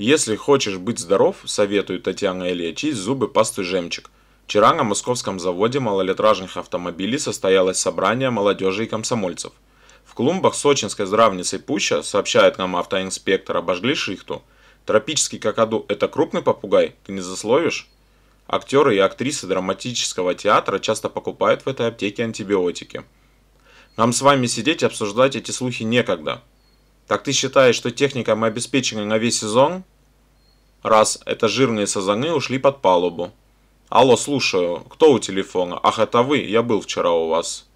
Если хочешь быть здоров, советую Татьяна Илья, чисть зубы пастой «Жемчуг». Вчера на московском заводе малолитражных автомобилей состоялось собрание молодежи и комсомольцев. В клумбах сочинской здравницы Пуща, сообщает нам автоинспектор, обожгли шихту. Тропический какаду – это крупный попугай, ты не засловишь? Актеры и актрисы драматического театра часто покупают в этой аптеке антибиотики. Нам с вами сидеть и обсуждать эти слухи некогда. Так ты считаешь, что техника мы обеспечены на весь сезон? Раз, это жирные сазаны ушли под палубу. Алло, слушаю. Кто у телефона? Ах, это вы. Я был вчера у вас.